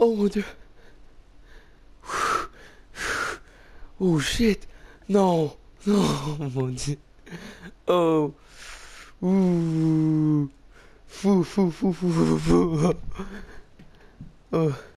Oh mon dieu. Oh shit. Non. Non, mon dieu. Oh. Ouh. Fou, fou, fou, fou, fou, fou. Oh.